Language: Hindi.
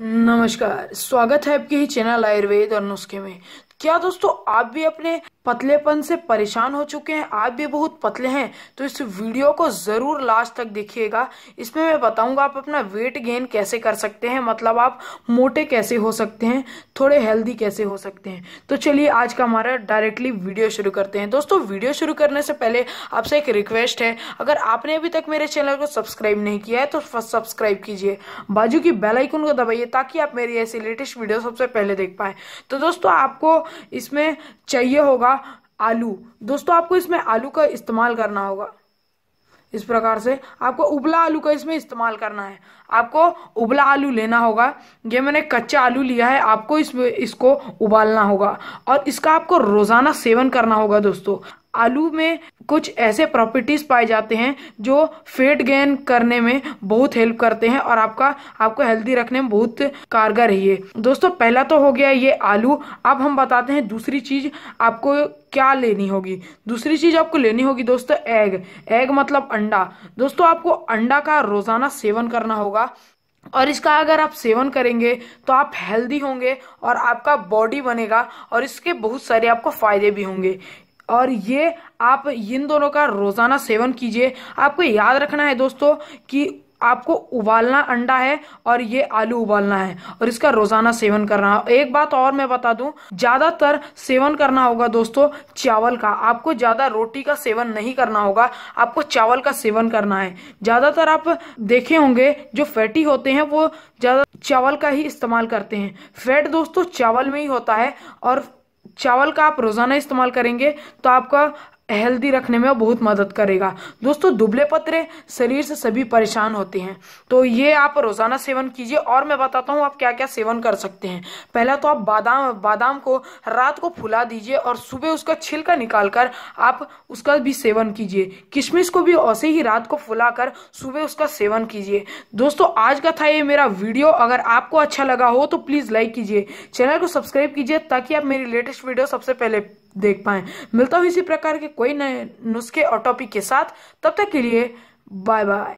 नमस्कार स्वागत है आपके ही चैनल आयुर्वेद और नुस्खे में क्या दोस्तों आप भी अपने पतलेपन से परेशान हो चुके हैं आप भी बहुत पतले हैं तो इस वीडियो को जरूर लास्ट तक देखिएगा इसमें मैं बताऊंगा आप अपना वेट गेन कैसे कर सकते हैं मतलब आप मोटे कैसे हो सकते हैं थोड़े हेल्दी कैसे हो सकते हैं तो चलिए आज का हमारा डायरेक्टली वीडियो शुरू करते हैं दोस्तों वीडियो शुरू करने से पहले आपसे एक रिक्वेस्ट है अगर आपने अभी तक मेरे चैनल को सब्सक्राइब नहीं किया है तो सब्सक्राइब कीजिए बाजू की बेलाइकन को दबाइए ताकि आप मेरी ऐसी लेटेस्ट वीडियो सबसे पहले देख पाए तो दोस्तों आपको इसमें चाहिए होगा आलू दोस्तों आपको इसमें आलू का इस्तेमाल करना होगा इस प्रकार से आपको उबला आलू का इसमें इस्तेमाल करना है आपको उबला आलू लेना होगा ये मैंने कच्चा आलू लिया है आपको इसमें इसको उबालना होगा और इसका आपको रोज़ाना सेवन करना होगा दोस्तों आलू में कुछ ऐसे प्रॉपर्टीज पाए जाते हैं जो फेट गेन करने में बहुत हेल्प करते हैं और आपका आपको हेल्दी रखने में बहुत कारगर है दोस्तों पहला तो हो गया ये आलू अब हम बताते हैं दूसरी चीज आपको क्या लेनी होगी दूसरी चीज आपको लेनी होगी दोस्तों एग एग मतलब अंडा दोस्तों आपको अंडा का रोजाना सेवन करना होगा और इसका अगर आप सेवन करेंगे तो आप हेल्दी होंगे और आपका बॉडी बनेगा और इसके बहुत सारे आपको फायदे भी होंगे और ये आप इन दोनों का रोज़ाना सेवन कीजिए आपको याद रखना है दोस्तों कि आपको उबालना अंडा है और ये आलू उबालना है और इसका रोजाना सेवन करना है एक बात और मैं बता दूं ज्यादातर सेवन करना होगा दोस्तों चावल का आपको ज्यादा रोटी का सेवन नहीं करना होगा आपको चावल का सेवन करना है ज्यादातर आप देखे होंगे जो फैटी होते हैं वो ज्यादा चावल का ही इस्तेमाल करते हैं फैट दोस्तों चावल में ही होता है और चावल का आप रोज़ाना इस्तेमाल करेंगे तो आपका हेल्दी रखने में बहुत मदद करेगा दोस्तों दुबले पत्रे शरीर से सभी परेशान होते हैं तो ये आप रोज़ाना सेवन कीजिए और मैं बताता हूँ आप क्या क्या सेवन कर सकते हैं पहला तो आप बादाम बादाम को रात को फुला दीजिए और सुबह उसका छिलका निकाल कर आप उसका भी सेवन कीजिए किशमिश को भी ऐसे ही रात को फुला कर सुबह उसका सेवन कीजिए दोस्तों आज का था ये मेरा वीडियो अगर आपको अच्छा लगा हो तो प्लीज़ लाइक कीजिए चैनल को सब्सक्राइब कीजिए ताकि आप मेरी लेटेस्ट वीडियो सबसे पहले देख पाए मिलता हूँ इसी प्रकार के कोई नए नुस्खे और टॉपिक के साथ तब तक के लिए बाय बाय